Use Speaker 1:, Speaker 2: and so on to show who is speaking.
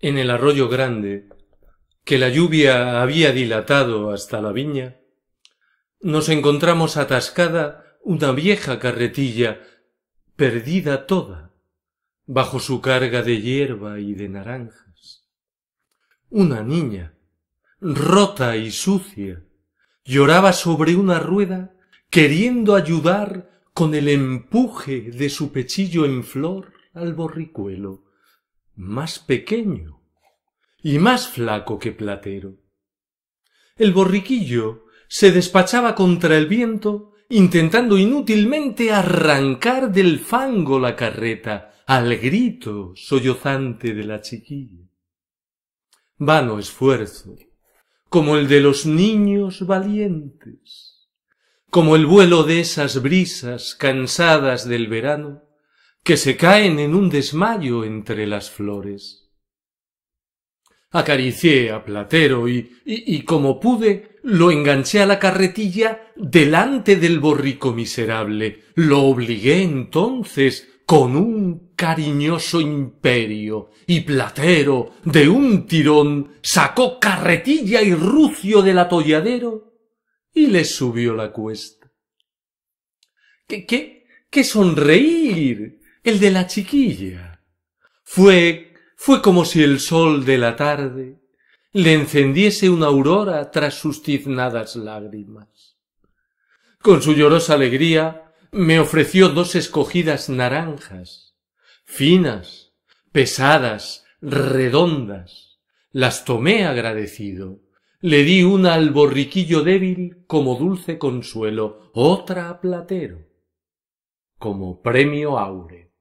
Speaker 1: en el arroyo grande, que la lluvia había dilatado hasta la viña, nos encontramos atascada una vieja carretilla, perdida toda, bajo su carga de hierba y de naranjas. Una niña, rota y sucia, lloraba sobre una rueda, queriendo ayudar con el empuje de su pechillo en flor al borricuelo más pequeño y más flaco que Platero. El borriquillo se despachaba contra el viento, intentando inútilmente arrancar del fango la carreta al grito sollozante de la chiquilla. Vano esfuerzo, como el de los niños valientes, como el vuelo de esas brisas cansadas del verano, que se caen en un desmayo entre las flores. Acaricié a Platero y, y, y como pude, lo enganché a la carretilla delante del borrico miserable. Lo obligué entonces con un cariñoso imperio, y Platero, de un tirón, sacó carretilla y rucio del atolladero y le subió la cuesta. ¿Qué, qué, qué sonreír? el de la chiquilla. Fue, fue como si el sol de la tarde le encendiese una aurora tras sus tiznadas lágrimas. Con su llorosa alegría me ofreció dos escogidas naranjas, finas, pesadas, redondas. Las tomé agradecido. Le di una al borriquillo débil como dulce consuelo, otra a platero, como premio aure.